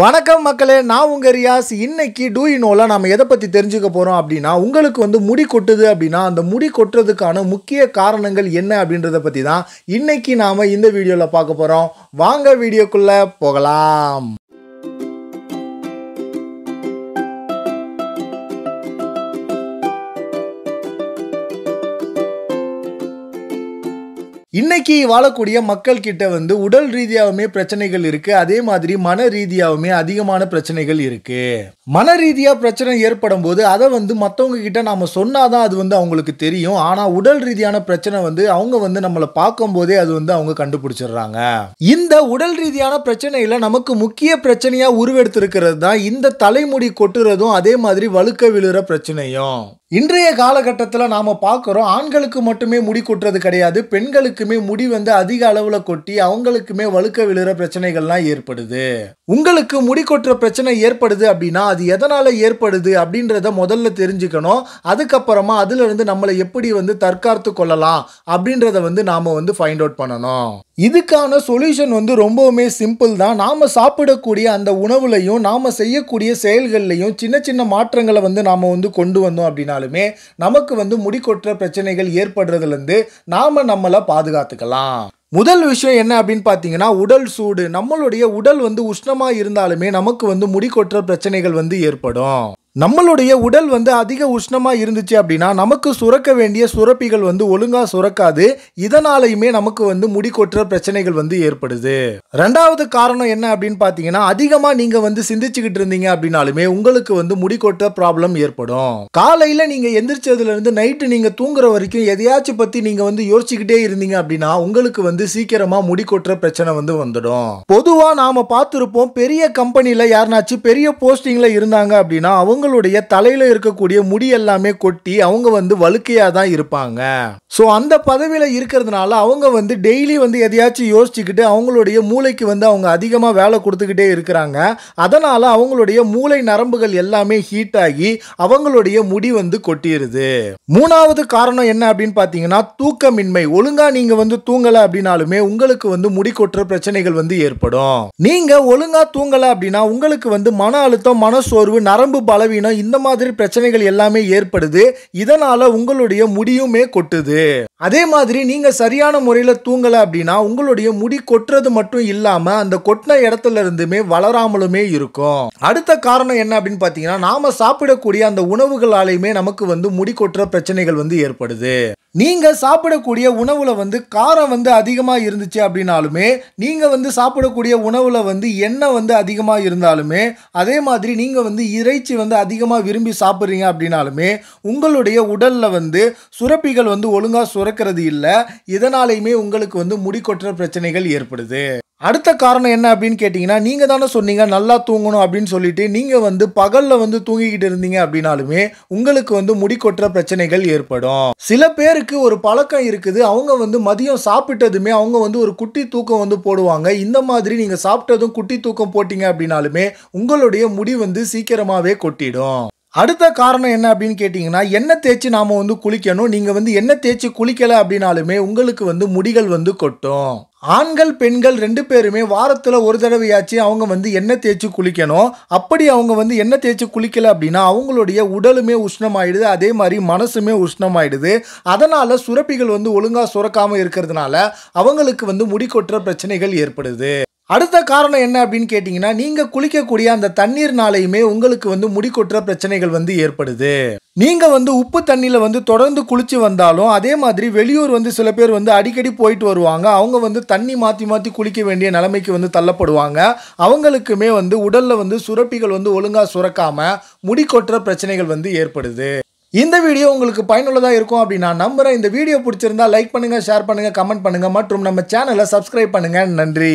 வணக்கம் மக்களே நான் உங்கள் ரியாஸ் இன்னைக்கு டூயினோவில் நம்ம எதை பற்றி தெரிஞ்சுக்க போகிறோம் அப்படின்னா உங்களுக்கு வந்து முடி கொட்டுது அப்படின்னா அந்த முடி கொட்டுறதுக்கான முக்கிய காரணங்கள் என்ன அப்படின்றத பற்றி தான் இன்னைக்கு நாம் இந்த வீடியோவில் பார்க்க போகிறோம் வாங்க வீடியோக்குள்ளே போகலாம் இன்னைக்கு வாழக்கூடிய மக்கள் கிட்ட வந்து உடல் ரீதியாகவுமே பிரச்சனைகள் இருக்கு அதே மாதிரி மன ரீதியாகவுமே அதிகமான பிரச்சனைகள் இருக்கு மன ரீதியாக பிரச்சனை ஏற்படும் போது அதை வந்து மற்றவங்க கிட்ட நாம சொன்னாதான் அது வந்து அவங்களுக்கு தெரியும் ஆனால் உடல் ரீதியான பிரச்சனை வந்து அவங்க வந்து நம்மளை பார்க்கும் போதே அது வந்து அவங்க கண்டுபிடிச்சிடுறாங்க இந்த உடல் ரீதியான பிரச்சனையில நமக்கு முக்கிய பிரச்சனையா உருவெடுத்திருக்கிறது தான் இந்த தலைமுடி கொட்டுறதும் அதே மாதிரி வழுக்க விழுற பிரச்சனையும் இன்றைய காலகட்டத்தில் நாம் பார்க்குறோம் ஆண்களுக்கு மட்டுமே முடி கொட்டுறது கிடையாது பெண்களுக்குமே முடி வந்து அதிக அளவில் கொட்டி அவங்களுக்குமே வழுக்க விழுற பிரச்சனைகள்லாம் ஏற்படுது உங்களுக்கு முடி கொட்டுற பிரச்சனை ஏற்படுது அப்படின்னா அது எதனால் ஏற்படுது அப்படின்றத முதல்ல தெரிஞ்சுக்கணும் அதுக்கப்புறமா அதுலேருந்து நம்மளை எப்படி வந்து தற்காத்து கொள்ளலாம் அப்படின்றத வந்து நாம் வந்து ஃபைண்ட் அவுட் பண்ணணும் இதுக்கான சொல்யூஷன் வந்து ரொம்பவுமே சிம்பிள் தான் நாம் சாப்பிடக்கூடிய அந்த உணவுலையும் நாம் செய்யக்கூடிய செயல்கள்லையும் சின்ன சின்ன மாற்றங்களை வந்து நாம் வந்து கொண்டு வந்தோம் அப்படின்னாலுமே நமக்கு வந்து முடிக்கொற்ற பிரச்சனைகள் ஏற்படுறதுலேருந்து நாம் நம்மளை பாதுகாத்துக்கலாம் முதல் விஷயம் என்ன அப்படின்னு பார்த்தீங்கன்னா உடல் சூடு நம்மளுடைய உடல் வந்து உஷ்ணமாக இருந்தாலுமே நமக்கு வந்து முடிக்கொற்ற பிரச்சனைகள் வந்து ஏற்படும் நம்மளுடைய உடல் வந்து அதிக உஷ்ணமாக இருந்துச்சு அப்படின்னா நமக்கு சுரக்க வேண்டிய சுரப்பிகள் வந்து ஒழுங்காக சுரக்காது இதனாலையுமே நமக்கு வந்து முடி கொட்டுற பிரச்சனைகள் வந்து ஏற்படுது ரெண்டாவது காரணம் என்ன அப்படின்னு பார்த்தீங்கன்னா அதிகமாக நீங்கள் வந்து சிந்திச்சுக்கிட்டு இருந்தீங்க அப்படின்னாலுமே உங்களுக்கு வந்து முடி கொட்டுற ப்ராப்ளம் ஏற்படும் காலையில் நீங்கள் எந்திரிச்சதுலேருந்து நைட்டு நீங்கள் தூங்குற வரைக்கும் எதையாச்சும் பற்றி நீங்கள் வந்து யோசிச்சுக்கிட்டே இருந்தீங்க அப்படின்னா உங்களுக்கு வந்து சீக்கிரமாக முடி கொட்டுற பிரச்சனை வந்து வந்துடும் பொதுவாக நாம் பார்த்துருப்போம் பெரிய கம்பெனியில் யாருனாச்சும் பெரிய போஸ்டிங்கில் இருந்தாங்க அப்படின்னா அவங்க அவங்களுடைய தலையில இருக்கக்கூடிய முடி எல்லாமே கொட்டி அவங்க வந்து வழுக்கையாக தான் இருப்பாங்க ஸோ அந்த பதவியில் இருக்கிறதுனால அவங்க வந்து டெய்லி வந்து எதையாச்சும் யோசிச்சுக்கிட்டு அவங்களுடைய மூளைக்கு வந்து அவங்க அதிகமாக வேலை கொடுத்துக்கிட்டே இருக்கிறாங்க அதனால அவங்களுடைய மூளை நரம்புகள் எல்லாமே ஹீட் ஆகி அவங்களுடைய முடி வந்து கொட்டிடுது மூணாவது காரணம் என்ன அப்படின்னு பார்த்தீங்கன்னா தூக்கமின்மை ஒழுங்கா நீங்க வந்து தூங்கலை அப்படின்னாலுமே உங்களுக்கு வந்து முடி கொட்டுற பிரச்சனைகள் வந்து ஏற்படும் நீங்க ஒழுங்கா தூங்கலை அப்படின்னா உங்களுக்கு வந்து மன அழுத்தம் மனசோர்வு நரம்பு பலவீனம் பலவீனம் இந்த மாதிரி பிரச்சனைகள் எல்லாமே ஏற்படுது இதனால உங்களுடைய முடியுமே கொட்டுது அதே மாதிரி நீங்க சரியான முறையில் தூங்கலை அப்படின்னா உங்களுடைய முடி கொட்டுறது மட்டும் இல்லாம அந்த கொட்டின இடத்துல இருந்துமே வளராமலுமே இருக்கும் அடுத்த காரணம் என்ன அப்படின்னு பார்த்தீங்கன்னா நாம சாப்பிடக்கூடிய அந்த உணவுகளாலையுமே நமக்கு வந்து முடி கொட்டுற பிரச்சனைகள் வந்து ஏற்படுது நீங்கள் சாப்பிடக்கூடிய உணவில் வந்து காரம் வந்து அதிகமாக இருந்துச்சு அப்படின்னாலுமே நீங்கள் வந்து சாப்பிடக்கூடிய உணவில் வந்து எண்ணெய் வந்து அதிகமாக இருந்தாலுமே அதே மாதிரி நீங்கள் வந்து இறைச்சி வந்து அதிகமாக விரும்பி சாப்பிட்றீங்க அப்படின்னாலுமே உங்களுடைய உடலில் வந்து சுரப்பிகள் வந்து ஒழுங்காக சுரக்கிறது இல்லை இதனாலையுமே உங்களுக்கு வந்து முடி கொட்டுற பிரச்சனைகள் ஏற்படுது அடுத்த காரணம் என்ன அப்படின்னு கேட்டிங்கன்னா நீங்கள் தானே சொன்னீங்க நல்லா தூங்கணும் அப்படின்னு சொல்லிட்டு நீங்கள் வந்து பகலில் வந்து தூங்கிக்கிட்டு இருந்தீங்க அப்படின்னாலுமே உங்களுக்கு வந்து முடி கொட்டுற பிரச்சனைகள் ஏற்படும் சில பேருக்கு ஒரு பழக்கம் இருக்குது அவங்க வந்து மதியம் சாப்பிட்டதுமே அவங்க வந்து ஒரு குட்டி தூக்கம் வந்து போடுவாங்க இந்த மாதிரி நீங்கள் சாப்பிட்டதும் குட்டி தூக்கம் போட்டிங்க அப்படின்னாலுமே உங்களுடைய முடி வந்து சீக்கிரமாகவே கொட்டிடும் அடுத்த காரணம் என்ன அப்படின்னு கேட்டிங்கன்னா எண்ணெய் தேய்ச்சி நாம் வந்து குளிக்கணும் நீங்கள் வந்து எண்ணெய் தேய்ச்சி குளிக்கலை அப்படின்னாலுமே உங்களுக்கு வந்து முடிகள் வந்து கொட்டும் ஆண்கள் பெண்கள் ரெண்டு பேருமே வாரத்தில் ஒரு தடவையாச்சு அவங்க வந்து எண்ணெய் தேய்ச்சி குளிக்கணும் அப்படி அவங்க வந்து எண்ணெய் தேய்ச்சி குளிக்கலை அப்படின்னா அவங்களுடைய உடலுமே உஷ்ணமாயிடுது அதே மாதிரி மனசுமே உஷ்ணமாயிடுது அதனால் சுரப்பிகள் வந்து ஒழுங்காக சுரக்காமல் இருக்கிறதுனால அவங்களுக்கு வந்து முடி கொட்டுற பிரச்சனைகள் ஏற்படுது அடுத்த காரணம் என்ன அப்படின்னு கேட்டிங்கன்னா நீங்கள் குளிக்கக்கூடிய அந்த தண்ணீர்னாலையுமே உங்களுக்கு வந்து முடி கொட்டுற பிரச்சனைகள் வந்து ஏற்படுது நீங்கள் வந்து உப்பு தண்ணியில் வந்து தொடர்ந்து குளித்து வந்தாலும் அதே மாதிரி வெளியூர் வந்து சில பேர் வந்து அடிக்கடி போயிட்டு வருவாங்க அவங்க வந்து தண்ணி மாற்றி மாற்றி குளிக்க வேண்டிய நிலைமைக்கு வந்து தள்ளப்படுவாங்க அவங்களுக்குமே வந்து உடலில் வந்து சுரப்பிகள் வந்து ஒழுங்காக சுரக்காமல் முடி கொட்டுற பிரச்சனைகள் வந்து ஏற்படுது இந்த வீடியோ உங்களுக்கு பயனுள்ளதாக இருக்கும் அப்படின்னு நான் நம்புகிறேன் இந்த வீடியோ பிடிச்சிருந்தா லைக் பண்ணுங்கள் ஷேர் பண்ணுங்கள் கமெண்ட் பண்ணுங்கள் மற்றும் நம்ம சேனலை சப்ஸ்கிரைப் பண்ணுங்கள் நன்றி